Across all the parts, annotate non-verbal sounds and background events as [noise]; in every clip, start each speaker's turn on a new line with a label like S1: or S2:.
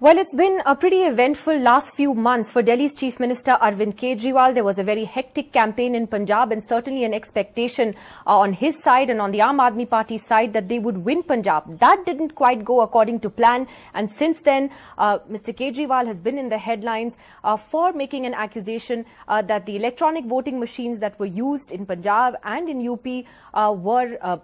S1: Well, it's been a pretty eventful last few months for Delhi's Chief Minister Arvind Kejriwal. There was a very hectic campaign in Punjab and certainly an expectation uh, on his side and on the Aam Aadmi Party side that they would win Punjab. That didn't quite go according to plan. And since then, uh, Mr. Kejriwal has been in the headlines uh, for making an accusation uh, that the electronic voting machines that were used in Punjab and in UP uh, were uh,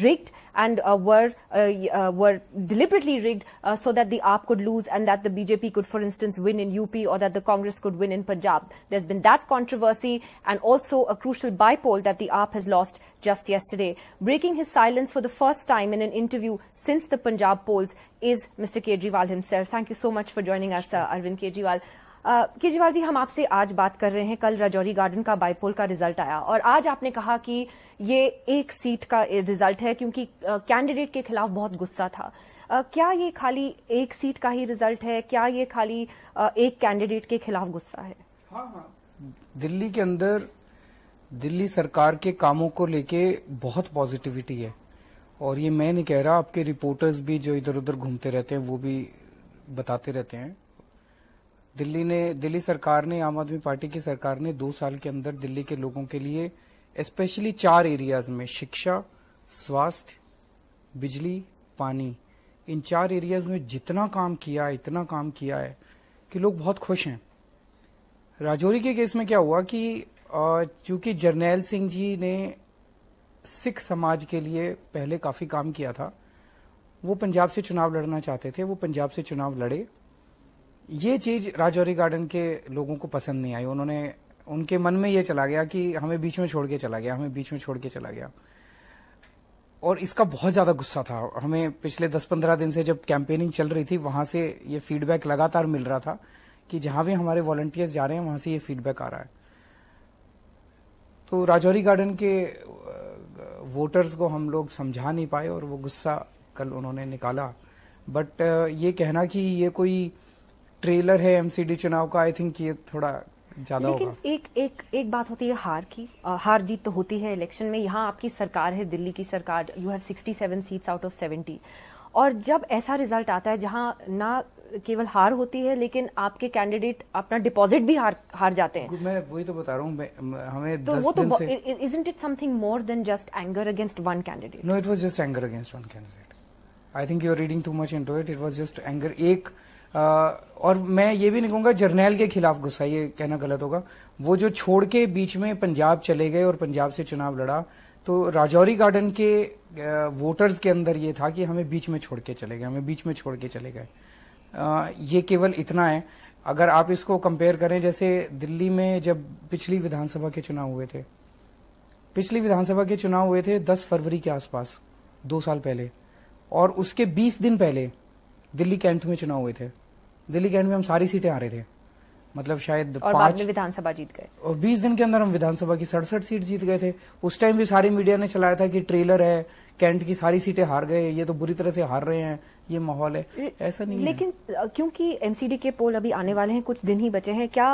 S1: rigged and were, were deliberately rigged so that the AAP could lose and that the BJP could, for instance, win in UP or that the Congress could win in Punjab. There's been that controversy and also a crucial bipole that the AAP has lost just yesterday. Breaking his silence for the first time in an interview since the Punjab polls is Mr. Kejriwal himself. Thank you so much for joining us, uh, Arvind Kejriwal. Kejriwal जी हम आपसे आज बात कर रहे हैं कल Rajouri Garden का bypoll का रिजल्ट आया और आज आपने कहा कि ये एक सीट का रिजल्ट है क्योंकि कैंडिडेट के खिलाफ बहुत गुस्सा था क्या ये खाली एक सीट का ही रिजल्ट है क्या ये खाली एक कैंडिडेट के खिलाफ गुस्सा है हाँ
S2: हाँ दिल्ली के अंदर दिल्ली सरकार के कामों को लेके बहुत पॉजिटिविटी है और ये मैं नहीं कह रहा आपके रिपोर्टर्स भी जो इधर उधर घूमते रहते हैं वो भी बताते रहते हैं दिल्ली ने दिल्ली सरकार ने आम आदमी पार्टी की सरकार ने दो साल के अंदर दिल्ली के लोगों के लिए स्पेशली चार एरियाज में शिक्षा स्वास्थ्य बिजली पानी इन चार एरियाज में जितना काम किया इतना काम किया है कि लोग बहुत खुश हैं राजौरी के केस में क्या हुआ कि चूंकि जर्नैल सिंह जी ने सिख समाज के लिए पहले काफी काम किया था वो पंजाब से चुनाव लड़ना चाहते थे वो पंजाब से चुनाव लड़े ये चीज राजौरी गार्डन के लोगों को पसंद नहीं आई उन्होंने उनके मन में ये चला गया कि हमें बीच में छोड़ के चला गया हमें बीच में छोड़ के चला गया और इसका बहुत ज्यादा गुस्सा था हमें पिछले दस पंद्रह दिन से जब कैंपेनिंग चल रही थी वहां से ये फीडबैक लगातार मिल रहा था कि जहां भी हमारे वॉलंटियर्स जा रहे हैं वहां से ये फीडबैक आ रहा है तो राजौरी गार्डन के वोटर्स को हम लोग समझा नहीं पाए और वो गुस्सा कल उन्होंने निकाला बट ये कहना कि ये कोई ट्रेलर है एमसीडी चुनाव का आई थिंक ये थोड़ा ज्यादा लेकिन
S1: एक एक एक बात होती है हार की आ, हार जीत तो होती है इलेक्शन में यहाँ आपकी सरकार है दिल्ली की सरकार you have 67 seats out of 70 और जब ऐसा रिजल्ट आता है जहाँ ना केवल हार होती है लेकिन आपके कैंडिडेट अपना डिपॉजिट भी हार हार जाते हैं मैं
S2: वही तो बता रहा हूँ हमें तो वो तो
S1: is in it something more than just anger against one
S2: candidate no it was just anger against one candidate I think you are reading too much into it it was just anger एक और मैं ये भी नहीं कहूँगा जर्नैल के खिलाफ गुस्सा ये कहना गलत होगा वो जो छोड़ के बीच में पंजाब चले गए और पंजाब से चुनाव लड़ा तो राजौरी गार्डन के वोटर्स के अंदर ये था कि हमें बीच में छोड़ के चले गए हमें बीच में छोड़ के चले गए ये केवल इतना है अगर आप इसको कंपेयर करें जैसे दिल्ली में जब पिछली विधानसभा के चुनाव हुए थे पिछली विधानसभा के चुनाव हुए थे 10 फरवरी के आसपास दो साल पहले और उसके 20 दिन पहले दिल्ली कैंट में चुनाव हुए थे दिल्ली कैंट में हम सारी सीटें आ रहे थे मतलब शायद और बाद में
S1: विधानसभा जीत गए
S2: और बीस दिन के अंदर हम विधानसभा की सड़सठ सीट जीत गए थे उस टाइम भी सारी मीडिया ने चलाया था कि ट्रेलर है कैंट की सारी सीटें हार गए ये तो बुरी तरह से हार रहे हैं ये माहौल है ऐसा नहीं लेकिन
S1: क्योंकि एमसीडी के पोल अभी आने वाले हैं कुछ दिन ही बचे हैं क्या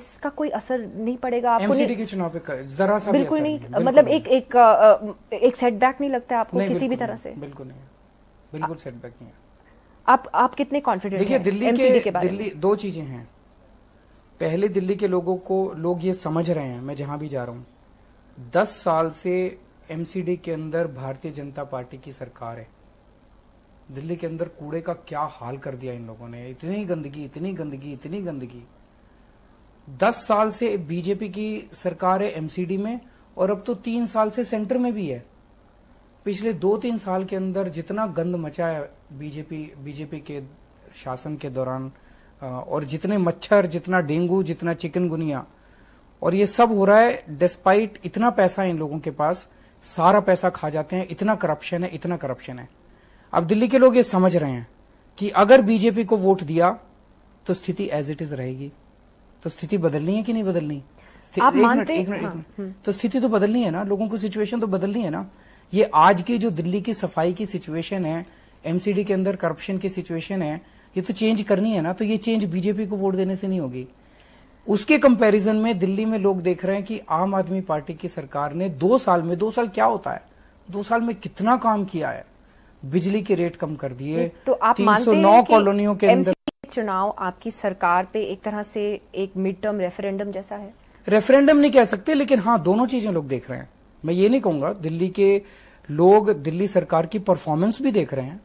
S1: इसका कोई असर नहीं पड़ेगा आपको एमसीडी के
S2: चुनाव पे जरा सा बिल्कुल नहीं, मतलब एक
S1: एक सेटबैक नहीं लगता आपको किसी भी तरह से
S2: बिल्कुल नहीं बिल्कुल सेटबैक नहीं है
S1: आप आप कितने कॉन्फिडेंट देखिए दिल्ली के, के दिल्ली
S2: दो चीजें हैं पहले दिल्ली के लोगों को लोग ये समझ रहे हैं मैं जहां भी जा रहा हूं दस साल से एमसीडी के अंदर भारतीय जनता पार्टी की सरकार है दिल्ली के अंदर कूड़े का क्या हाल कर दिया इन लोगों ने इतनी गंदगी इतनी गंदगी इतनी गंदगी दस साल से बीजेपी की सरकार है एमसीडी में और अब तो तीन साल से सेंटर में भी है पिछले दो तीन साल के अंदर जितना गंद मचा है बीजेपी बीजेपी के शासन के दौरान और जितने मच्छर जितना डेंगू जितना चिकनगुनिया और ये सब हो रहा है डिस्पाइट इतना पैसा है इन लोगों के पास सारा पैसा खा जाते हैं इतना करप्शन है इतना करप्शन है अब दिल्ली के लोग ये समझ रहे हैं कि अगर बीजेपी को वोट दिया तो स्थिति एज इट इज रहेगी तो स्थिति बदलनी है कि नहीं बदलनी आप एक मिनट एक मिनट हाँ, हम्म। तो स्थिति तो बदलनी है ना लोगों को सिचुएशन तो बदलनी है ना ये आज की जो दिल्ली की सफाई की सिचुएशन है एमसीडी के अंदर करप्शन की सिचुएशन है ये तो चेंज करनी है ना तो ये चेंज बीजेपी को वोट देने से नहीं होगी उसके कंपैरिजन में दिल्ली में लोग देख रहे हैं कि आम आदमी पार्टी की सरकार ने दो साल में दो साल क्या होता है दो साल में कितना काम किया है बिजली के रेट कम कर दिए तो आप सौ नौ कॉलोनियों के अंदर
S1: चुनाव आपकी सरकार पे एक तरह से एक मिड टर्म रेफरेंडम जैसा है
S2: रेफरेंडम नहीं कह सकते लेकिन हाँ दोनों चीजें लोग देख रहे हैं मैं ये नहीं कहूंगा दिल्ली के लोग दिल्ली सरकार की परफॉर्मेंस भी देख रहे हैं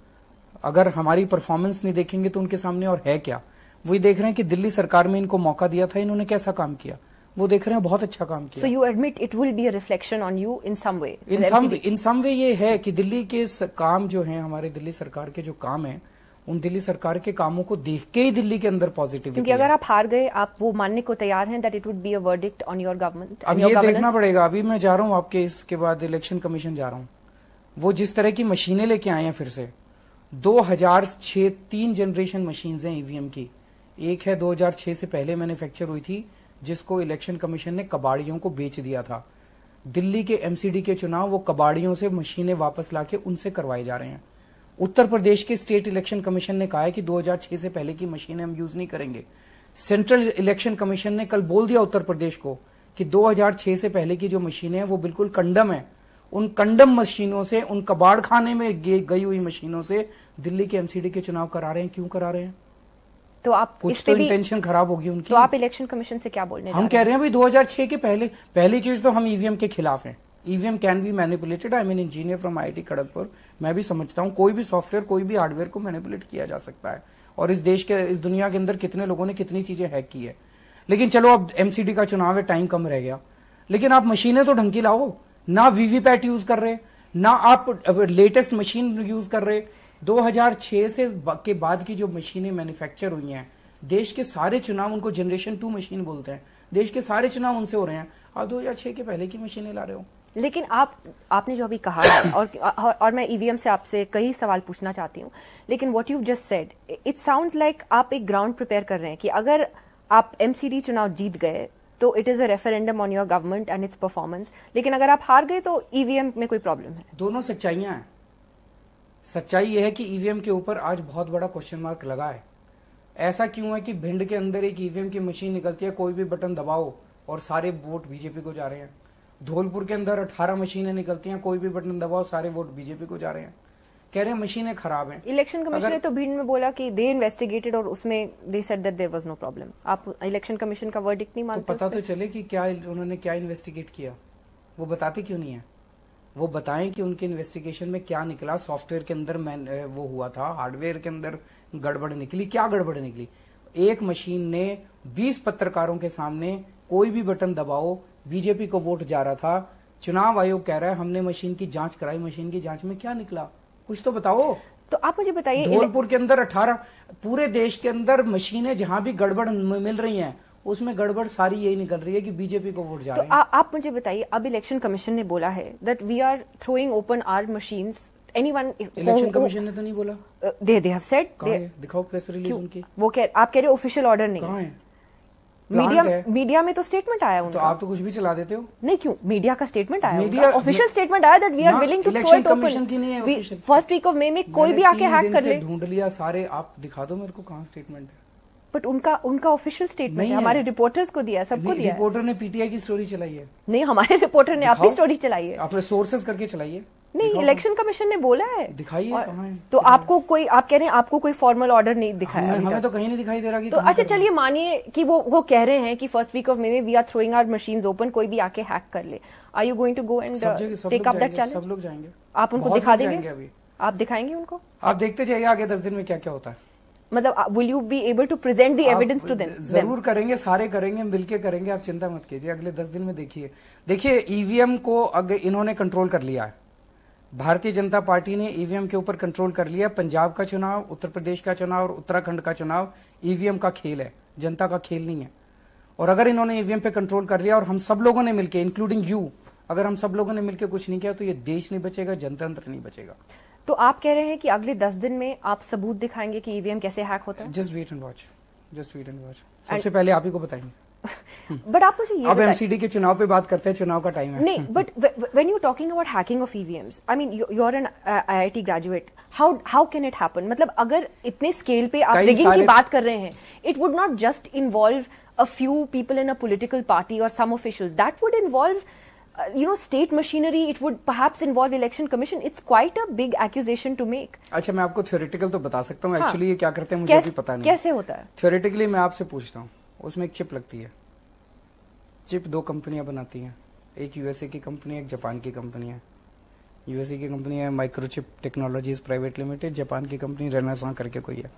S2: अगर हमारी परफॉर्मेंस नहीं देखेंगे तो उनके सामने और है क्या वही देख रहे हैं कि दिल्ली सरकार में इनको मौका दिया था इन्होंने कैसा काम किया वो देख रहे हैं बहुत अच्छा काम किया so
S1: you admit it will be a reflection on you in some way in some
S2: in some way ये है कि दिल्ली के काम जो है हमारे दिल्ली सरकार के जो काम है उन दिल्ली सरकार के कामों को देख के ही दिल्ली के अंदर पॉजिटिव क्योंकि अगर
S1: आप हार गए आप वो मानने को तैयार हैं that it would be a verdict on your government अब ये देखना
S2: पड़ेगा अभी मैं जा रहा हूँ आपके इसके बाद इलेक्शन कमीशन जा रहा हूँ वो जिस तरह की मशीनें लेके आए हैं फिर से दो हजार छह तीन जनरेशन मशीन है ईवीएम की एक है दो हजार छह से पहले मैन्युफैक्चर हुई थी जिसको इलेक्शन कमीशन ने कबाड़ियों को बेच दिया था दिल्ली के एमसीडी के चुनाव वो कबाड़ियों से मशीनें वापस लाके उनसे करवाए जा रहे हैं उत्तर प्रदेश के स्टेट इलेक्शन कमीशन ने कहा है कि 2006 से पहले की मशीनें हम यूज नहीं करेंगे सेंट्रल इलेक्शन कमीशन ने कल बोल दिया उत्तर प्रदेश को कि 2006 से पहले की जो मशीनें हैं वो बिल्कुल कंडम है उन कंडम मशीनों से उन कबाड़ खाने में गई हुई मशीनों से दिल्ली के एमसीडी के चुनाव करा रहे हैं क्यों करा रहे हैं
S1: तो आप कुछ तो इंटेंशन
S2: खराब होगी उनकी तो आप
S1: इलेक्शन कमीशन से क्या बोल रहे हैं हम कह
S2: रहे हैं भाई 2006 के पहले पहली चीज तो हम ईवीएम के खिलाफ हैं EVM can be manipulated I mean engineer from I Kharagpur मैं भी समझता हूँ कोई भी सॉफ्टवेयर कोई भी हार्डवेयर को मैनिपुलेट किया जा सकता है और इस देश के इस दुनिया के अंदर कितने लोगों ने कितनी चीजें हैक की है लेकिन चलो अब एमसीडी का चुनाव है टाइम कम रह गया लेकिन आप मशीनें तो ढंग की लाओ ना वीवीपैट यूज कर रहे ना आप लेटेस्ट मशीन यूज कर रहे 2006 से के बाद की जो मशीनें मैन्युफैक्चर हुई हैं देश के सारे चुनाव उनको जनरेशन टू मशीन बोलते हैं देश के सारे चुनाव उनसे हो रहे हैं आप 2006 के पहले की मशीनें ला रहे हो लेकिन आप आपने जो अभी कहा है और
S1: और मैं ईवीएम e से आपसे कई सवाल पूछना चाहती हूँ लेकिन what you just said it sound like आप एक ग्राउंड प्रिपेयर कर रहे हैं कि अगर आप एमसीडी चुनाव जीत गए तो it is a referendum on your government and its performance लेकिन अगर आप हार गए तो ईवीएम e में कोई प्रॉब्लम है
S2: दोनों सच्चाइयां हैं सच्चाई यह है कि ईवीएम e के ऊपर आज बहुत बड़ा क्वेश्चन मार्क लगा है ऐसा क्यों है कि भिंड के अंदर एक ईवीएम की मशीन निकलती है कोई भी बटन दबाओ और सारे वोट बीजेपी को जा रहे हैं धौलपुर के अंदर अठारह मशीनें निकलती हैं कोई भी बटन दबाओ सारे वोट बीजेपी को जा रहे हैं कह रहे हैं मशीनें खराब हैं
S1: इलेक्शन कमीशन ने तो भीड़ में बोला कि दे इन्वेस्टिगेटेड और उसमें they said that there was no problem आप इलेक्शन कमीशन का वर्डिक्ट नहीं तो मानते तो पता तो
S2: चले कि क्या उन्होंने क्या इन्वेस्टिगेट किया वो बताते क्यों नहीं है वो बताएं कि उनके इन्वेस्टिगेशन में क्या निकला सॉफ्टवेयर के अंदर वो हुआ था हार्डवेयर के अंदर गड़बड़ निकली क्या गड़बड़ निकली एक मशीन ने 20 पत्रकारों के सामने कोई भी बटन दबाओ बीजेपी को वोट जा रहा था चुनाव आयोग कह रहा है हमने मशीन की जांच कराई मशीन की जांच में क्या निकला कुछ तो बताओ तो आप मुझे बताइए धौलपुर के अंदर अठारह पूरे देश के अंदर मशीनें जहां भी गड़बड़ मिल रही हैं उसमें गड़बड़ सारी यही निकल रही है कि बीजेपी को वोट जा तो रहे हैं। आ,
S1: आप मुझे बताइए अब इलेक्शन कमीशन ने बोला है that we are throwing open our machine any one election commission ने तो नहीं बोला दे दे हैव सेड
S2: दिखाओ प्रेस रिलीज उनकी
S1: वो कह आप कह रहे ऑफिशियल ऑर्डर नहीं है मीडिया मीडिया में तो स्टेटमेंट आया तो उनका
S2: तो आप तो कुछ भी चला देते हो नहीं क्यों मीडिया का स्टेटमेंट आया मीडिया ऑफिशियल स्टेटमेंट
S1: आया that we are willing to throw it open first week of May में कोई भी आके हैक कर ले
S2: ढूंढ लिया सारे आप दिखा दो मेरे को कहां स्टेटमेंट है
S1: बट उनका उनका ऑफिशियल स्टेटमेंट है हमारे रिपोर्टर्स को दिया सबको दिया
S2: रिपोर्टर ने पीटीआई की स्टोरी चलाई है
S1: नहीं हमारे रिपोर्टर ने आपकी स्टोरी चलाई है
S2: आपने सोर्सेज करके चलाई है
S1: नहीं इलेक्शन कमीशन ने बोला है दिखाई है, है तो आपको कोई आप कह रहे हैं आपको कोई फॉर्मल ऑर्डर नहीं दिखाया हमें, हमें तो
S2: कहीं नहीं दिखाई दे रहा कि तो अच्छा चलिए
S1: मानिए कि वो वो कह रहे हैं कि फर्स्ट वीक ऑफ मे में we are throwing our machine open कोई भी आके हैक कर ले are you going to go and take up that challenge सब लोग जाएंगे आप उनको दिखा देंगे आप दिखाएंगे उनको
S2: आप देखते जाइए आगे दस दिन में क्या क्या होता है
S1: मतलब will you be able to present the evidence to them जरूर
S2: करेंगे सारे करेंगे मिलके करेंगे आप चिंता मत कीजिए अगले दस दिन में देखिए देखिए ईवीएम e को अगर इन्होंने कंट्रोल कर लिया है भारतीय जनता पार्टी ने ईवीएम e के ऊपर कंट्रोल कर लिया पंजाब का चुनाव उत्तर प्रदेश का चुनाव और उत्तराखंड का चुनाव ईवीएम e का खेल है जनता का खेल नहीं है और अगर इन्होंने ईवीएम पे कंट्रोल कर लिया और हम सब लोगों ने मिलकर इंक्लूडिंग यू अगर हम सब लोगों ने मिलकर कुछ नहीं किया तो ये देश नहीं बचेगा जनतंत्र नहीं बचेगा
S1: तो आप कह रहे हैं कि अगले दस दिन में आप सबूत दिखाएंगे कि ईवीएम e कैसे हैक होता है
S2: just wait and watch just wait and watch सबसे पहले आप ही को बताएंगे
S1: बट [laughs] आप मुझे ये अब एमसीडी
S2: के चुनाव पे बात करते हैं चुनाव का टाइम है नहीं but
S1: when you talking about hacking of EVMs I mean you are an IIT graduate how how can it happen मतलब अगर इतने स्केल पे आप रिगिंग की बात कर रहे हैं it would not just involve a few people in a political party और some officials that would involve uh, you know state machinery it would perhaps involve election commission it's quite a big accusation to make
S2: अच्छा मैं आपको theoretical तो बता सकता हूँ actually हाँ, ये क्या करते हैं मुझे भी पता नहीं कैसे होता है theoretically मैं आपसे पूछता हूँ उसमें एक चिप लगती है चिप दो कंपनियां बनाती हैं एक यूएसए की कंपनी एक जापान की कंपनी है यूएसए की कंपनी है microchip technologies private limited Japan की कंपनी रेनासा करके कोई है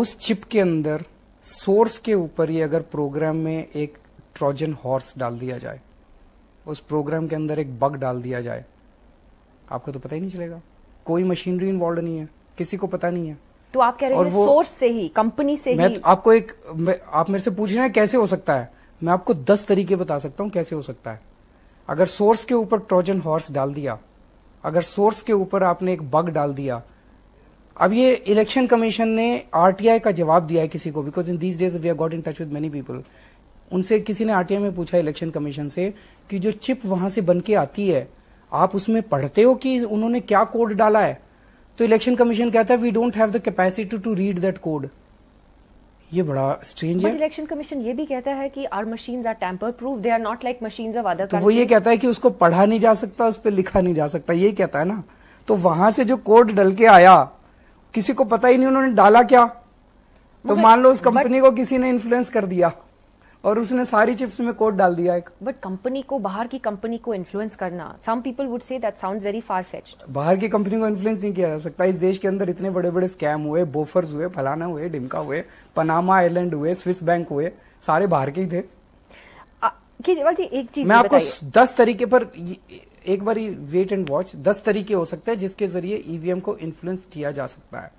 S2: उस चिप के अंदर सोर्स के ऊपर ही अगर प्रोग्राम में एक ट्रोजन हॉर्स डाल दिया जाए उस प्रोग्राम के अंदर एक बग डाल दिया जाए आपको तो पता ही नहीं चलेगा कोई मशीनरी इन्वॉल्व नहीं है किसी को पता नहीं है
S1: तो आप कह रहे हैं सोर्स से ही कंपनी से मैं ही
S2: आपको एक आप मेरे से पूछ रहे हैं कैसे हो सकता है मैं आपको दस तरीके बता सकता हूँ कैसे हो सकता है अगर सोर्स के ऊपर ट्रोजन हॉर्स डाल दिया अगर सोर्स के ऊपर आपने एक बग डाल दिया अब ये इलेक्शन कमीशन ने आरटीआई का जवाब दिया है किसी को because in these days we are got in touch with many people उनसे किसी ने आरटीआई में पूछा इलेक्शन कमीशन से कि जो चिप वहां से बन के आती है आप उसमें पढ़ते हो कि उन्होंने क्या कोड डाला है तो इलेक्शन कमीशन कहता है we don't have the capacity to read that code ये बड़ा स्ट्रेंज है इलेक्शन
S1: कमीशन ये भी कहता है कि our machine are tamper proof they are not like machine of other तो वो ये
S2: कहता है कि उसको पढ़ा नहीं जा सकता उस पर लिखा नहीं जा सकता ये कहता है ना तो वहां से जो कोड डल के आया किसी को पता ही नहीं उन्होंने डाला क्या तो मान लो उस कंपनी को किसी ने इन्फ्लुएंस कर दिया और उसने सारी
S1: चिप्स में कोड डाल दिया एक बट कंपनी को बाहर की कंपनी को इन्फ्लुएंस करना some people would say that sounds very far fetched
S2: बाहर की कंपनी को इन्फ्लुएंस नहीं किया जा सकता इस देश के अंदर इतने बड़े बड़े स्कैम हुए बोफर्स हुए फलाना हुए डिमका हुए पनामा आइलैंड हुए स्विस बैंक हुए सारे बाहर के ही थे
S1: केजरीवाल जी एक चीज मैं आपको
S2: दस तरीके पर एक बार वेट एंड वॉच दस तरीके हो सकते हैं जिसके जरिए ईवीएम e को इन्फ्लुएंस किया जा सकता है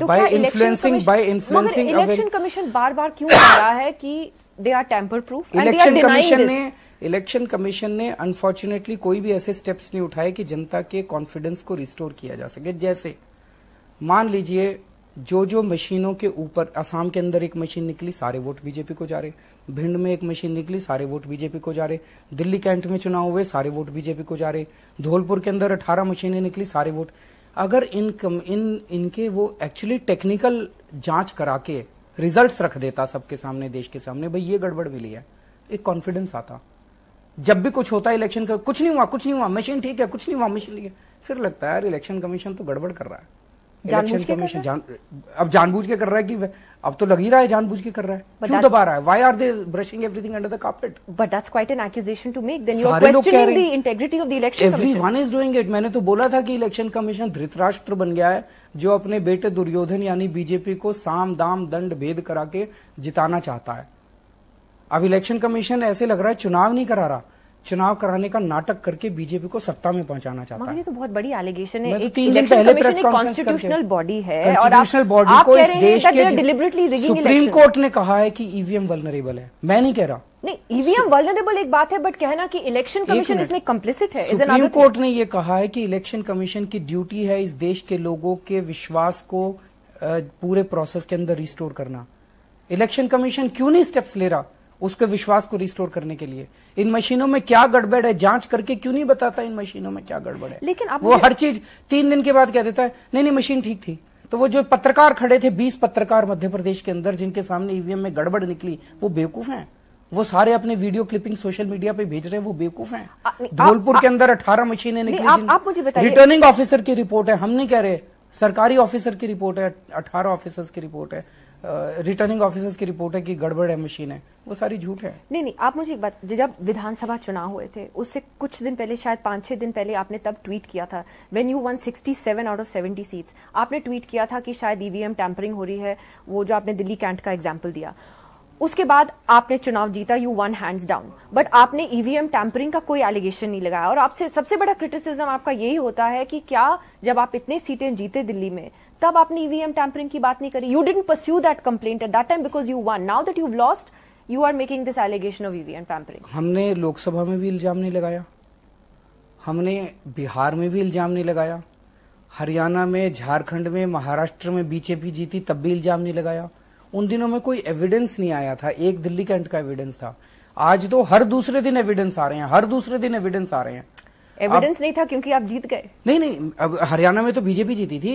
S2: तो by influencing by influencing election
S1: commission बार बार क्यों कह रहा है कि they are tamper proof election commission ने
S2: इलेक्शन कमीशन ने अनफॉर्चुनेटली कोई भी ऐसे स्टेप्स नहीं उठाए कि जनता के कॉन्फिडेंस को रिस्टोर किया जा सके जैसे मान लीजिए जो जो मशीनों के ऊपर असम के अंदर एक मशीन निकली सारे वोट बीजेपी को जा रहे भिंड में एक मशीन निकली सारे वोट बीजेपी को जा रहे दिल्ली कैंट में चुनाव हुए सारे वोट बीजेपी को जा रहे धौलपुर के अंदर अठारह मशीनें निकली सारे वोट अगर इन कम इन इनके वो एक्चुअली टेक्निकल जांच करा के रिजल्ट्स रख देता सबके सामने देश के सामने भाई ये गड़बड़ मिली है एक कॉन्फिडेंस आता जब भी कुछ होता है इलेक्शन का कुछ नहीं हुआ कुछ नहीं हुआ मशीन ठीक है कुछ नहीं हुआ मशीन ठीक है फिर लगता है यार इलेक्शन कमीशन तो गड़बड़ कर रहा है अब जानबूझ के कर रहा है कि अब तो लग ही रहा है जानबूझ के कर रहा है क्यों दबा रहा है why are they brushing everything under the carpet but that's quite an accusation to make then you are questioning the
S1: integrity of the election everyone is
S2: doing it मैंने तो बोला था कि इलेक्शन कमीशन धृतराष्ट्र बन गया है जो अपने बेटे दुर्योधन यानी बीजेपी को साम दाम दंड भेद करा के जिताना चाहता है अब इलेक्शन कमीशन ऐसे लग रहा है चुनाव नहीं करा रहा चुनाव कराने का नाटक करके बीजेपी को सत्ता में पहुंचाना चाहता
S1: है ये तो बहुत बड़ी एलिगेशन है तो एक तीन दिन पहले प्रेस कॉन्स्टिट्यूशनल बॉडी है कॉन्स्टिट्यूशनल बॉडी को इस देश के सुप्रीम कोर्ट
S2: ने कहा है कि ईवीएम e वल्नरेबल है मैं नहीं कह रहा
S1: नहीं ईवीएम e वल्नरेबल एक बात है बट कहना कि इलेक्शन कमीशन इसमें कम्प्लिसिट है सुप्रीम
S2: कोर्ट ने यह कहा है कि इलेक्शन कमीशन की ड्यूटी है इस देश के लोगों के विश्वास को पूरे प्रोसेस के अंदर रिस्टोर करना इलेक्शन कमीशन क्यों नहीं स्टेप्स ले रहा उसके विश्वास को रिस्टोर करने के लिए इन मशीनों में क्या गड़बड़ है जांच करके क्यों नहीं बताता इन मशीनों में क्या गड़बड़ है
S1: लेकिन वो हर
S2: चीज तीन दिन के बाद कह देता है नहीं नहीं मशीन ठीक थी तो वो जो पत्रकार खड़े थे बीस पत्रकार मध्य प्रदेश के अंदर जिनके सामने ईवीएम e में गड़बड़ निकली वो बेवकूफ हैं वो सारे अपने वीडियो क्लिपिंग सोशल मीडिया पे भेज रहे हैं वो बेवकूफ हैं धौलपुर के अंदर अठारह मशीनें निकली आप, आप मुझे बताइए रिटर्निंग ऑफिसर की रिपोर्ट है हम नहीं कह रहे सरकारी ऑफिसर की रिपोर्ट है अठारह ऑफिसर्स की रिपोर्ट है रिटर्निंग ऑफिसर्स की रिपोर्ट है कि गड़बड़ है मशीन है वो सारी झूठ है
S1: नहीं नहीं आप मुझे एक बात जब विधानसभा चुनाव हुए थे उससे कुछ दिन पहले शायद पांच छह दिन पहले आपने तब ट्वीट किया था when you won sixty seven out of seventy seats आपने ट्वीट किया था कि शायद ईवीएम e टैंपरिंग हो रही है वो जो आपने दिल्ली कैंट का एग्जाम्पल दिया उसके बाद आपने चुनाव जीता you won hands down but आपने ईवीएम e टैंपरिंग का कोई एलिगेशन नहीं लगाया और आपसे सबसे बड़ा क्रिटिसिज्म आपका यही होता है कि क्या जब आप इतने सीटें जीते दिल्ली में तब आपने ईवीएम e टैंपरिंग की बात नहीं करी you didn't pursue that complaint at that time because you won now that you lost you are making this allegation of EVM tampering
S2: हमने लोकसभा में भी इल्जाम नहीं लगाया हमने बिहार में भी इल्जाम नहीं लगाया हरियाणा में झारखंड में महाराष्ट्र में बीजेपी जीती तब भी इल्जाम नहीं लगाया उन दिनों में कोई एविडेंस नहीं आया था एक दिल्ली कैंट का एविडेंस था आज तो हर दूसरे दिन एविडेंस आ रहे हैं हर दूसरे दिन एविडेंस आ रहे हैं एविडेंस
S1: नहीं था क्योंकि आप जीत गए
S2: नहीं नहीं अब हरियाणा में तो बीजेपी जीती थी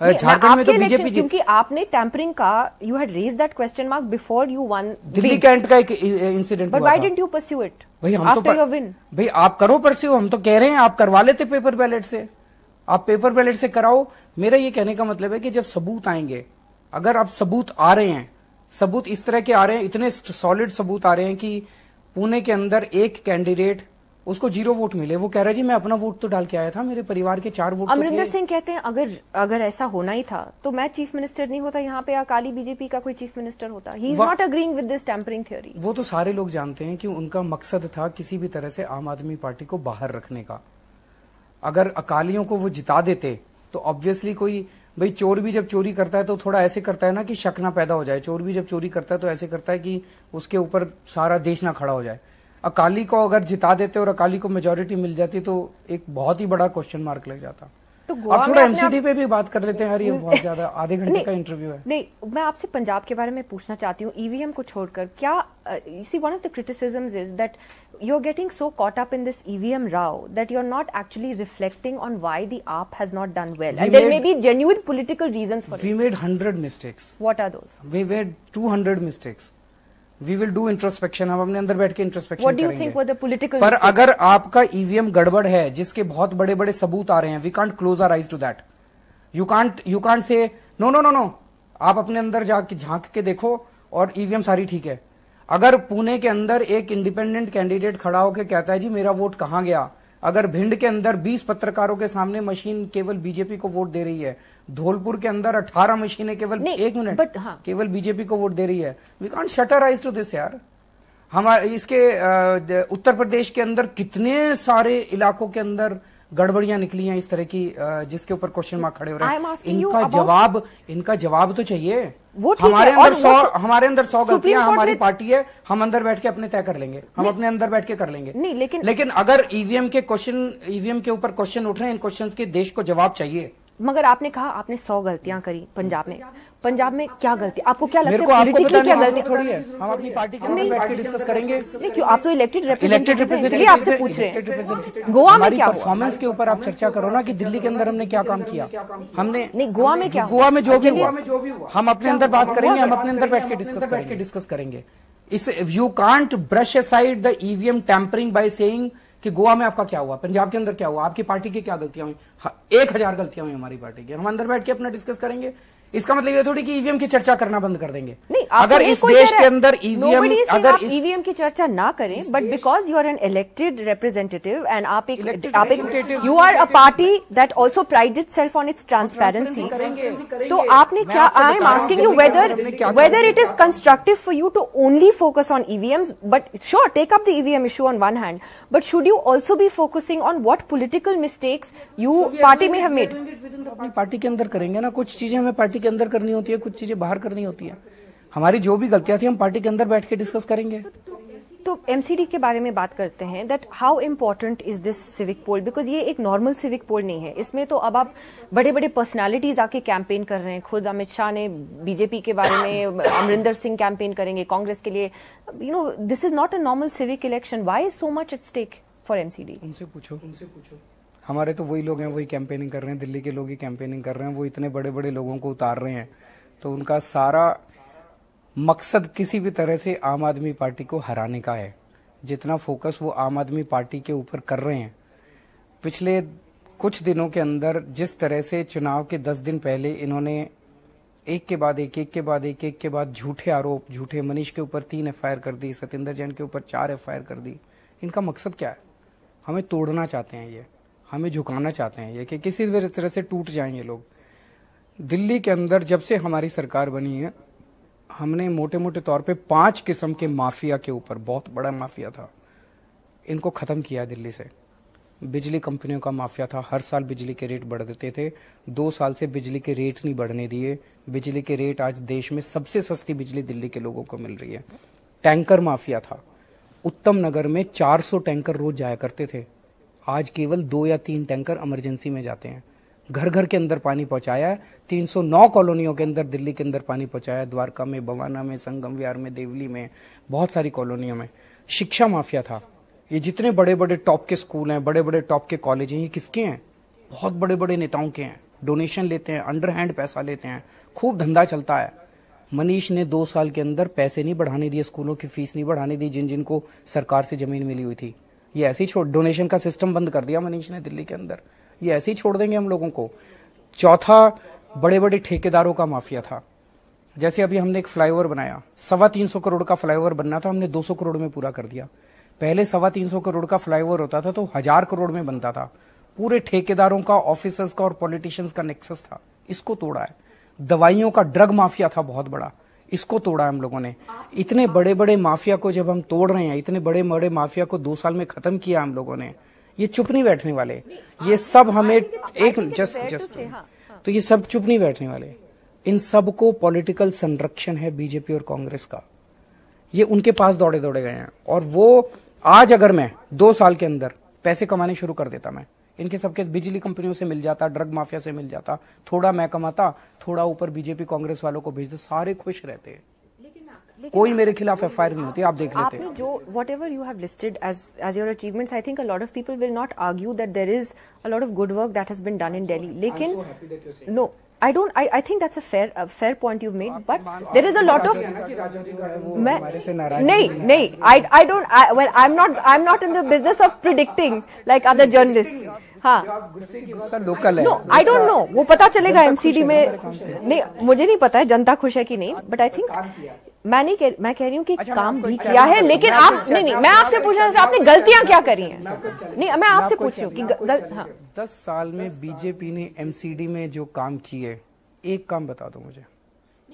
S2: झारखंड में तो बीजेपी क्योंकि
S1: आपने टैंपरिंग का you had raise that question mark before you won Delhi
S2: Cantt का एक incident but why didn't
S1: you pursue it भाई हम आफ्टर योर विन
S2: भाई आप करो परस्यू हम तो कह रहे हैं आप करवा लेते पेपर बैलेट से आप पेपर बैलेट से कराओ मेरा ये कहने का मतलब है कि जब सबूत आएंगे अगर आप सबूत आ रहे हैं सबूत इस तरह के आ रहे हैं इतने सॉलिड सबूत आ रहे हैं कि पुणे के अंदर एक कैंडिडेट उसको जीरो वोट मिले वो कह रहा जी मैं अपना वोट तो डाल के आया था मेरे परिवार के चार वोट तो अमरिंदर तो सिंह
S1: कहते हैं अगर अगर ऐसा होना ही था तो मैं चीफ मिनिस्टर नहीं होता यहाँ पे अकाली बीजेपी का कोई चीफ मिनिस्टर होता he is not agreeing with this tampering theory
S2: वो तो सारे लोग जानते हैं कि उनका मकसद था किसी भी तरह से आम आदमी पार्टी को बाहर रखने का अगर अकालियों को वो जिता देते तो ऑब्वियसली कोई भाई चोर भी जब चोरी करता है तो थोड़ा ऐसे करता है ना कि शक ना पैदा हो जाए चोर भी जब चोरी करता है तो ऐसे करता है कि उसके ऊपर सारा देश ना खड़ा हो जाए अकाली को अगर जिता देते और अकाली को मेजोरिटी मिल जाती तो एक बहुत ही बड़ा क्वेश्चन मार्क लग जाता
S1: तो गोवा थोड़ा एमसीडी पे
S2: भी बात कर लेते हैं ये बहुत ज्यादा आधे घंटे का इंटरव्यू है
S1: नहीं मैं आपसे पंजाब के बारे में पूछना चाहती हूँ ईवीएम e को छोड़कर क्या see one of the criticisms is that you are getting so caught up in this EVM row that you are not actually reflecting on why the AAP has not done well and there may be genuine political reasons
S2: we made hundred mistakes what are those we made 200 mistakes we will do introspection हम अपने अंदर बैठ के introspection
S1: करेंगे पर
S2: अगर आपका EVM e गड़बड़ है जिसके बहुत बड़े बड़े सबूत आ रहे हैं we can't close our eyes to that you can't you can't say no no no no आप अपने अंदर जाके झांक के देखो और ईवीएम e सारी ठीक है अगर पुणे के अंदर एक इंडिपेंडेंट कैंडिडेट खड़ा होकर कहता है जी मेरा वोट कहाँ गया अगर भिंड के अंदर 20 पत्रकारों के सामने मशीन केवल बीजेपी को वोट दे रही है धौलपुर के अंदर 18 मशीनें केवल एक मिनट हाँ। केवल बीजेपी को वोट दे रही है we can't shut our eyes to this यार हमारे इसके उत्तर प्रदेश के अंदर कितने सारे इलाकों के अंदर गड़बड़ियां निकली हैं इस तरह की जिसके ऊपर क्वेश्चन मार्क खड़े हो रहे हैं इनका जवाब इनका जवाब तो चाहिए वो हमारे अंदर सौ हमारे अंदर सौ गलतियां हमारी पार्टी है हम अंदर बैठ के अपने तय कर लेंगे हम अपने अंदर बैठ के कर लेंगे नहीं लेकिन लेकिन अगर ईवीएम e के क्वेश्चन ईवीएम e के ऊपर क्वेश्चन उठ रहे हैं इन क्वेश्चन के देश को जवाब चाहिए
S1: मगर आपने कहा आपने सौ गलतियां करी पंजाब में पंजाब में क्या गलती आपको क्या लगता है क्या गलती थोड़ी है
S2: हम अपनी पार्टी के अंदर बैठ के डिस्कस करेंगे
S1: नहीं क्यों आप तो इलेक्टेड रिप्रेजेंटेटिव आपसे पूछ रहे
S2: हैं गोवा में क्या परफॉर्मेंस के ऊपर आप चर्चा करो ना कि दिल्ली के अंदर हमने क्या काम किया हमने नहीं गोवा में क्या गोवा में जो भी हुआ हम अपने अंदर बात करेंगे हम अपने अंदर बैठ के डिस्कस बैठ के डिस्कस करेंगे इस you can't brush aside the EVM tampering by saying कि गोवा में आपका क्या हुआ पंजाब के अंदर क्या हुआ आपकी पार्टी की क्या गलतियां हुई हाँ, एक हजार गलतियां हुई हमारी पार्टी की हम अंदर बैठ के अपना डिस्कस करेंगे इसका मतलब ये थोड़ी कि ईवीएम e की चर्चा करना बंद कर देंगे नहीं अगर इस देश के अंदर ईवीएम e अगर
S1: ईवीएम e की चर्चा ना करें but because you are an elected representative and आप एक आप एक you are a party that also prides itself on its transparency तो आपने क्या I am asking you whether whether it is constructive for you to only focus on EVM but sure take up the EVM issue on one hand but should you also be focusing on what political mistakes
S2: you party may have made party के अंदर करेंगे ना कुछ चीजें हमें party party के अंदर करनी होती है कुछ चीजें बाहर करनी होती है हमारी जो भी गलतियां थी हम पार्टी के अंदर बैठ के डिस्कस करेंगे
S1: तो एमसीडी के बारे में बात करते हैं that how important is this civic poll because ये एक नॉर्मल सिविक पोल नहीं है इसमें तो अब आप बड़े बड़े पर्सनालिटीज आके कैंपेन कर रहे हैं खुद अमित शाह ने बीजेपी के बारे में अमरिंदर सिंह कैंपेन करेंगे कांग्रेस के लिए you know this is not a normal civic election why so much at stake for MCD उनसे पूछो उनसे पूछो
S2: हमारे तो वही लोग हैं वही कैंपेनिंग कर रहे हैं दिल्ली के लोग ही कैंपेनिंग कर रहे हैं वो इतने बड़े बड़े लोगों को उतार रहे हैं तो उनका सारा मकसद किसी भी तरह से आम आदमी पार्टी को हराने का है जितना फोकस वो आम आदमी पार्टी के ऊपर कर रहे हैं पिछले कुछ दिनों के अंदर जिस तरह से चुनाव के दस दिन पहले इन्होंने एक के बाद एक एक के बाद एक एक के बाद झूठे आरोप झूठे मनीष के ऊपर तीन एफ कर दी सत्येंद्र जैन के ऊपर चार एफ कर दी इनका मकसद क्या है हमें तोड़ना चाहते हैं ये हमें झुकाना चाहते हैं ये कि किसी भी तरह से टूट जाएंगे ये लोग दिल्ली के अंदर जब से हमारी सरकार बनी है हमने मोटे मोटे तौर पे पांच किस्म के माफिया के ऊपर बहुत बड़ा माफिया था इनको खत्म किया दिल्ली से बिजली कंपनियों का माफिया था हर साल बिजली के रेट बढ़ देते थे दो साल से बिजली के रेट नहीं बढ़ने दिए बिजली के रेट आज देश में सबसे सस्ती बिजली दिल्ली के लोगों को मिल रही है टैंकर माफिया था उत्तम नगर में 400 टैंकर रोज जाया करते थे आज केवल दो या तीन टैंकर इमरजेंसी में जाते हैं घर घर के अंदर पानी पहुंचाया है 309 कॉलोनियों के अंदर दिल्ली के अंदर पानी पहुंचाया द्वारका में बवाना में संगम विहार में देवली में बहुत सारी कॉलोनियों में शिक्षा माफिया था ये जितने बड़े बड़े टॉप के स्कूल हैं बड़े बड़े टॉप के कॉलेज हैं ये किसके हैं बहुत बड़े बड़े नेताओं के हैं डोनेशन लेते हैं अंडर हैंड पैसा लेते हैं खूब धंधा चलता है मनीष ने दो साल के अंदर पैसे नहीं बढ़ाने दिए स्कूलों की फीस नहीं बढ़ाने दी जिन जिनको सरकार से जमीन मिली हुई थी ये ऐसे ही छोड़ डोनेशन का सिस्टम बंद कर दिया मनीष ने दिल्ली के अंदर ये ऐसे ही छोड़ देंगे हम लोगों को चौथा बड़े बड़े ठेकेदारों का माफिया था जैसे अभी हमने एक फ्लाईओवर बनाया सवा तीन सौ करोड़ का फ्लाईओवर बनना था हमने दो सौ करोड़ में पूरा कर दिया पहले सवा तीन सौ करोड़ का फ्लाईओवर होता था तो हजार करोड़ में बनता था पूरे ठेकेदारों का ऑफिसर्स का और पॉलिटिशियंस का नेक्सस था इसको तोड़ा है दवाइयों का ड्रग माफिया था बहुत बड़ा इसको तोड़ा हम लोगों ने इतने बड़े बड़े माफिया को जब हम तोड़ रहे हैं इतने बड़े बड़े माफिया को दो साल में खत्म किया हम लोगों ने ये चुप नहीं बैठने वाले ये सब हमें एक जस्ट जस्ट हाँ, हाँ। तो ये सब चुप नहीं बैठने वाले इन सब को पॉलिटिकल संरक्षण है बीजेपी और कांग्रेस का ये उनके पास दौड़े दौड़े गए हैं और वो आज अगर मैं दो साल के अंदर पैसे कमाने शुरू कर देता मैं इनके सबके बिजली कंपनियों से मिल जाता ड्रग माफिया से मिल जाता थोड़ा मैं कमाता थोड़ा ऊपर बीजेपी कांग्रेस वालों को भेजते सारे खुश रहते हैं कोई मेरे खिलाफ एफ नहीं होती आप देख लेते
S1: जो whatever you have listed as as your achievements I think a lot of people will not argue that there is a lot of good work that has been done in Delhi लेकिन no I don't. I, I think that's a fair a fair point you've made, but there is a lot of. नहीं नहीं. I I don't. I, well, I'm not. I'm not in the business of predicting like other journalists.
S2: हाँ गुस्सा local है no I don't know वो पता चलेगा MCD में नहीं
S1: मुझे नहीं पता है जनता खुश है कि नहीं बट आई थिंक मैं नहीं कह, मैं कह रही हूँ कि अच्छा, काम भी किया है लेकिन आप नहीं नहीं मैं आपसे पूछ रहा था आपने गलतियां क्या करी हैं नहीं मैं आपसे पूछ रही हूँ
S2: कि हाँ। दस साल में बीजेपी ने एमसीडी में जो काम किए एक काम बता दो मुझे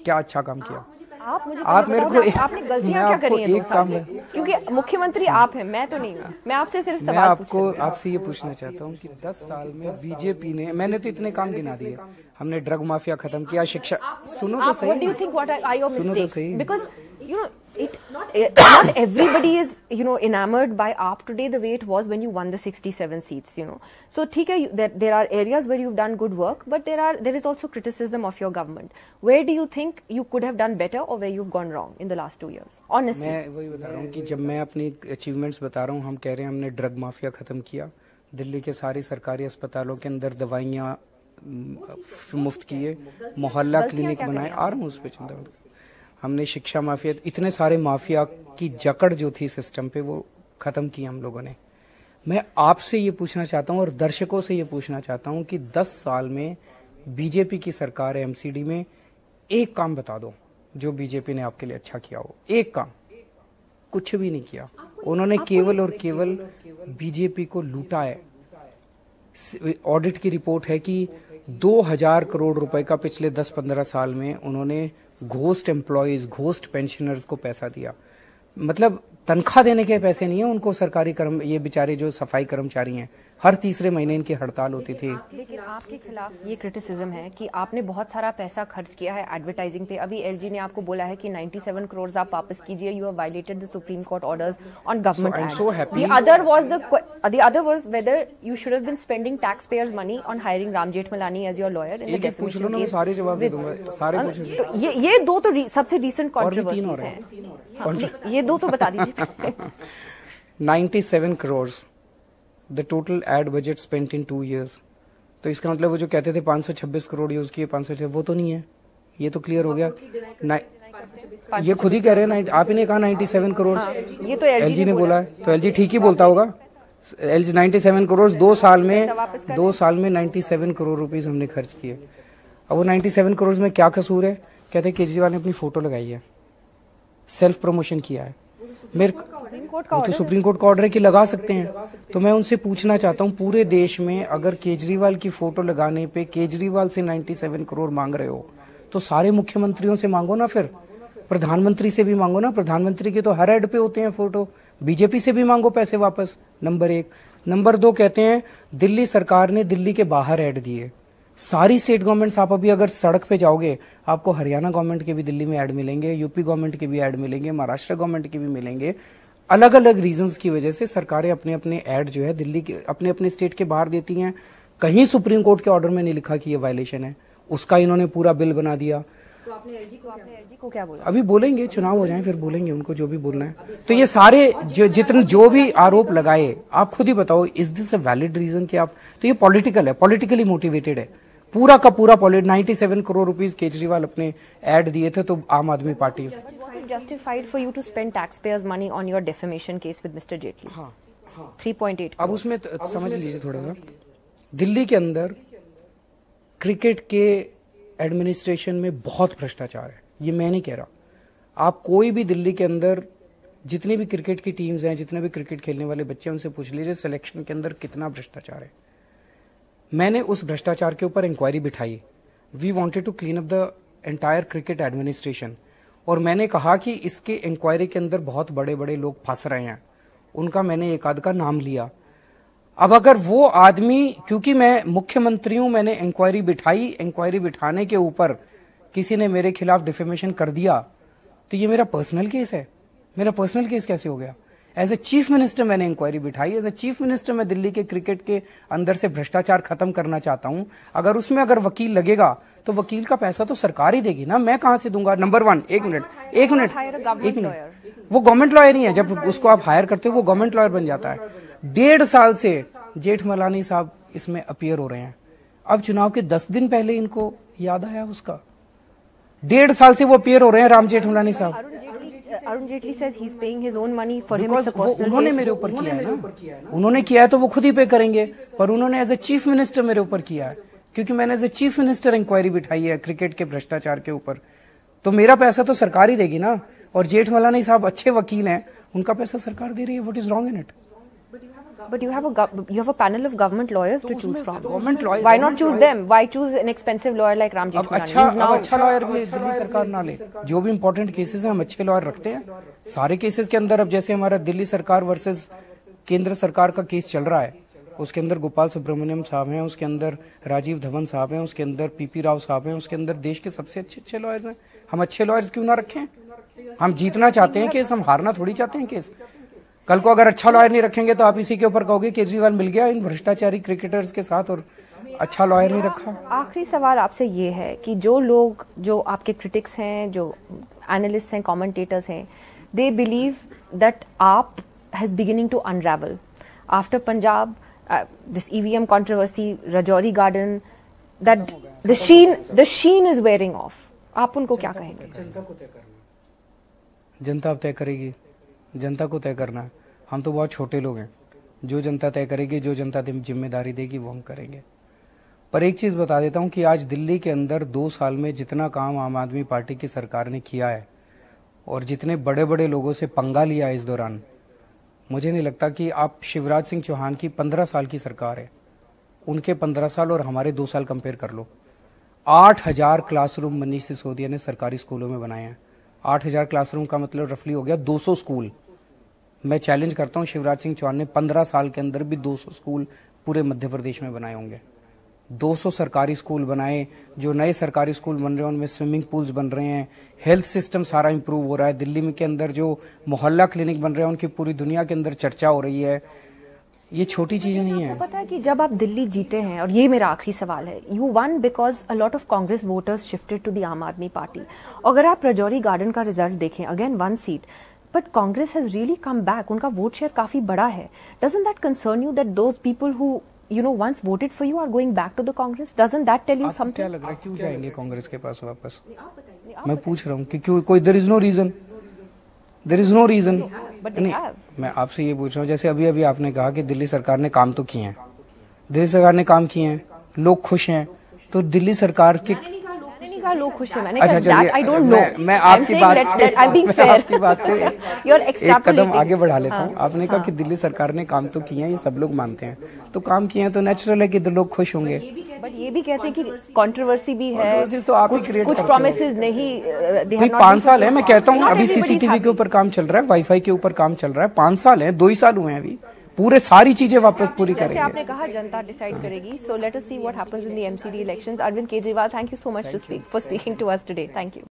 S2: क्या अच्छा काम किया
S1: आप मुझे आप मेरे को आपने गलतियां क्या करी हैं काम क्योंकि मुख्यमंत्री आप हैं मैं तो नहीं मैं आपसे सिर्फ सवाल मैं आपको आपसे ये
S2: पूछना चाहता हूँ कि दस साल में बीजेपी ने मैंने तो इतने काम गिना दिए हमने ड्रग माफिया खत्म किया शिक्षा सुनो तो सही
S1: सुनो तो सही because you know
S2: it not not everybody is
S1: you know enamored by AAP today the way it was when you won the 67 seats you know so theek hai there, there are areas where you've done good work but there are there is also criticism of your government where do you think you could have done better or where you've gone wrong in the last 2 years honestly main वही bata raha hu ki
S2: jab main apni achievements bata raha hu hum keh rahe hain humne drug mafia khatam kiya Delhi के सारे सरकारी अस्पतालों के अंदर दवाइयाँ मुफ्त किए मोहल्ला क्लिनिक बनाए आ रहा हूँ उस पर चंदा हमने शिक्षा माफिया इतने सारे माफिया की जकड़ जो थी सिस्टम पे वो खत्म की हम लोगों ने मैं आपसे ये पूछना चाहता हूँ और दर्शकों से ये पूछना चाहता हूँ कि 10 साल में बीजेपी की सरकार है एमसीडी में एक काम बता दो जो बीजेपी ने आपके लिए अच्छा किया हो एक काम कुछ भी नहीं किया उन्होंने केवल और केवल बीजेपी को लूटा है ऑडिट की रिपोर्ट है कि 2000 करोड़ रुपए का पिछले 10-15 साल में उन्होंने घोस्ट एम्प्लॉयज़ घोस्ट पेंशनर्स को पैसा दिया मतलब तनख्वाह देने के पैसे नहीं है उनको सरकारी कर्म ये बेचारे जो सफाई कर्मचारी हैं हर तीसरे महीने इनकी हड़ताल होती थी
S1: लेकिन आपके खिलाफ ये क्रिटिसिज्म है कि आपने बहुत सारा पैसा खर्च किया है एडवर्टाइजिंग पे अभी एलजी ने आपको बोला है कि 97 करोड़ आप वापस कीजिए you have violated the Supreme Court orders on government other was the other whether you should have been spending tax payers money on hiring Ram Jethmalani as your lawyer पूछ लो ना सारे जवाब दे
S2: दूंगा सारे हाँ, तो
S1: ये ये दो तो सबसे रिसेंट कंट्रोवर्सीज हैं हाँ, ये दो तो बता दीजिए
S2: 97 crores the total ad budget spent in two years तो इसका मतलब वो जो कहते थे 526 करोड़ यूज किए पांच सौ वो तो नहीं है ये तो क्लियर हो गया ये खुद ही कह रहे हैं आप ही ने कहा 97 करोड़ हाँ, ये तो एल ने बोला है तो एल ठीक ही बोलता होगा L G ninety seven crore दो साल में दो साल में 97 करोड़ रुपीज हमने खर्च किए अब वो 97 करोड़ में क्या कसूर है कहते केजरीवाल ने अपनी फोटो लगाई है सेल्फ प्रमोशन किया है मेरे वो तो सुप्रीम कोर्ट का ऑर्डर है कि लगा सकते हैं तो मैं उनसे पूछना चाहता हूँ पूरे देश में अगर केजरीवाल की फोटो लगाने पे केजरीवाल से 97 करोड़ मांग रहे हो तो सारे मुख्यमंत्रियों से मांगो ना फिर प्रधानमंत्री से भी मांगो ना प्रधानमंत्री के तो हर एड पे होते हैं फोटो बीजेपी से भी मांगो पैसे वापस नंबर एक नंबर दो कहते हैं दिल्ली सरकार ने दिल्ली के बाहर एड दिए सारी स्टेट गवर्नमेंट्स आप अभी अगर सड़क पे जाओगे आपको हरियाणा गवर्नमेंट के भी दिल्ली में ऐड मिलेंगे यूपी गवर्नमेंट के भी ऐड मिलेंगे महाराष्ट्र गवर्नमेंट के भी मिलेंगे अलग अलग रीजंस की वजह से सरकारें अपने अपने ऐड जो है दिल्ली के अपने अपने स्टेट के बाहर देती हैं कहीं सुप्रीम कोर्ट के ऑर्डर में नहीं लिखा कि ये वायलेशन है उसका इन्होंने पूरा बिल बना दिया तो आपने एलजी को आपने एलजी को क्या बोला अभी बोलेंगे चुनाव हो जाए फिर बोलेंगे उनको जो भी बोलना है तो ये सारे जितने जो भी आरोप लगाए आप खुद ही बताओ is this a valid reason कि आप तो ये पॉलिटिकल है पॉलिटिकली मोटिवेटेड है पूरा का पूरा पॉलिट 97 करोड़ रुपीस केजरीवाल अपने एड दिए थे तो Aam Aadmi Party
S1: for you to spend tax taxpayers' money on your defamation case with mister Jaitley three point eight अब
S2: उसमें समझ लीजिए थोड़ा सा दिल्ली के अंदर क्रिकेट के एडमिनिस्ट्रेशन में बहुत भ्रष्टाचार है ये मैं नहीं कह रहा आप कोई भी दिल्ली के अंदर जितनी भी क्रिकेट की टीम्स हैं जितने भी क्रिकेट खेलने वाले बच्चे हैं उनसे पूछ लीजिए सिलेक्शन के अंदर कितना भ्रष्टाचार है मैंने उस भ्रष्टाचार के ऊपर इंक्वायरी बिठाई we wanted to clean up the entire cricket administration और मैंने कहा कि इसके इंक्वायरी के अंदर बहुत बड़े बड़े लोग फंस रहे हैं उनका मैंने एक आध का नाम लिया अब अगर वो आदमी क्योंकि मैं मुख्यमंत्री हूं मैंने इंक्वायरी बिठाई इंक्वायरी बिठाने के ऊपर किसी ने मेरे खिलाफ डिफेमेशन कर दिया तो ये मेरा पर्सनल केस है मेरा पर्सनल केस कैसे हो गया एज ए चीफ मिनिस्टर मैंने इंक्वायरी बिठाई एज ए चीफ मिनिस्टर मैं दिल्ली के क्रिकेट के अंदर से भ्रष्टाचार खत्म करना चाहता हूं अगर उसमें अगर वकील लगेगा तो वकील का पैसा तो सरकार ही देगी ना मैं कहां से दूंगा नंबर वन एक मिनट एक मिनट एक मिनट वो गवर्नमेंट लॉयर ही है जब उसको आप हायर करते हो वो गवर्नमेंट लॉयर बन जाता है डेढ़ साल से जेठमलानी साहब इसमें अपियर हो रहे हैं अब चुनाव के दस दिन पहले इनको याद आया उसका डेढ़ साल से वो अपियर हो रहे हैं राम जेठ मलानी साहब
S1: Arun Jaitley says he is paying his own money for him because उन्होंने मेरे ऊपर किया है
S2: ना उन्होंने किया है तो वो खुद ही पे करेंगे पर उन्होंने एज ए चीफ मिनिस्टर मेरे ऊपर किया है क्योंकि मैंने as a chief minister inquiry बिठाई है क्रिकेट के भ्रष्टाचार के ऊपर तो मेरा पैसा तो सरकार ही देगी ना और जेठमलानी साहब अच्छे वकील हैं उनका पैसा सरकार दे रही है what is wrong in it
S1: But you have a gov- you have a panel of government lawyers तो to choose from. Government lawyers Why not choose them? Why choose an expensive lawyer like Ram अब acha अच्छा acha
S2: lawyer bhi delhi sarkar na le jo bhi important cases hai hum acche lawyer rakhte hain sare cases ke andar ab jaise hamara delhi sarkar versus versus केंद्र सरकार का case चल रहा है उसके अंदर गोपाल सुब्रमण्यम साहब हैं उसके अंदर राजीव धवन साहब हैं उसके अंदर पीपी राव साहब हैं उसके अंदर देश के सबसे अच्छे अच्छे लॉयर्स हैं हम अच्छे लॉयर्स क्यों ना रखें हम जीतना चाहते हैं केस हम हारना थोड़ी चाहते हैं केस कल को अगर अच्छा लॉयर नहीं रखेंगे तो आप इसी के ऊपर कहोगे केजरीवाल मिल गया इन भ्रष्टाचारी क्रिकेटर्स के साथ और अच्छा लॉयर नहीं रखा
S1: आखिरी सवाल आपसे ये है कि जो लोग जो आपके क्रिटिक्स हैं जो एनालिस्ट हैं कमेंटेटर्स हैं they believe that AAP has beginning to unravel after Punjab this EVM controversy Rajouri Garden that the sheen the sheen is wearing off AAP उनको क्या
S2: कहेंगे जनता को तय करेगी जनता अब तय करेगी जनता को तय करना है हम तो बहुत छोटे लोग हैं जो जनता तय करेगी जो जनता जिम्मेदारी देगी वो हम करेंगे पर एक चीज़ बता देता हूं कि आज दिल्ली के अंदर दो साल में जितना काम आम आदमी पार्टी की सरकार ने किया है और जितने बड़े बड़े लोगों से पंगा लिया इस दौरान मुझे नहीं लगता कि आप शिवराज सिंह चौहान की पंद्रह साल की सरकार है उनके पंद्रह साल और हमारे दो साल कंपेयर कर लो आठ हजार क्लासरूम मनीष सिसोदिया ने सरकारी स्कूलों में बनाए हैं आठ हज़ार क्लासरूम का मतलब रफली हो गया दो सौ स्कूल मैं चैलेंज करता हूँ शिवराज सिंह चौहान ने पंद्रह साल के अंदर भी दो सौ स्कूल पूरे मध्य प्रदेश में बनाए होंगे 200 सरकारी स्कूल बनाए जो नए सरकारी स्कूल बन रहे हैं उनमें स्विमिंग पूल्स बन रहे हैं हेल्थ सिस्टम सारा इंप्रूव हो रहा है दिल्ली में के अंदर जो मोहल्ला क्लिनिक बन रहे हैं उनकी पूरी दुनिया के अंदर चर्चा हो रही है ये छोटी चीज तो नहीं है
S1: पता है कि जब आप दिल्ली जीते हैं और ये मेरा आखिरी सवाल है you won because a lot of Congress voters shifted to the Aam Aadmi Party अगर आप रजौरी गार्डन का रिजल्ट देखें again one seat but Congress has really come back उनका वोट शेयर काफी बड़ा है doesn't that concern you that those people who you know once voted for you are going back to the Congress doesn't that tell you something क्या लग रहा है क्यों जाएंगे
S2: कांग्रेस के पास वापस मैं पूछ रहा हूँ कि क्यों कोई there is no reason there is no reason but मैं आपसे ये पूछ रहा हूँ जैसे अभी अभी आपने कहा कि दिल्ली सरकार ने काम तो किए हैं दिल्ली सरकार ने काम किए हैं लोग खुश हैं तो दिल्ली सरकार के
S1: कहा लोग खुश है मैंने अच्छा, कहा आई डोंट नो मैं [laughs] आपकी बात से आई बीइंग फेयर आपकी बात से योर एक कदम आगे बढ़ा लेता हूँ हाँ,
S2: आपने कहा कि हाँ। दिल्ली सरकार ने काम तो किए हैं ये सब लोग मानते हैं तो काम किए हैं तो नेचुरल है कि लोग खुश होंगे
S1: बट ये भी कहते हैं कि कंट्रोवर्सी भी है तो आप ही क्रिएट कुछ प्रोमिसेस नहीं uh, पांच साल है मैं कहता हूँ अभी सीसीटीवी के
S2: ऊपर काम चल रहा है वाईफाई के ऊपर काम चल रहा है पाँच साल है दो ही साल हुए हैं अभी पूरे सारी चीजें वापस पूरी करेंगे आपने
S1: कहा जनता डिसाइड करेगी so let us see what happens in the MCD elections Arvind Kejriwal thank you so much to speak for speaking to us today thank you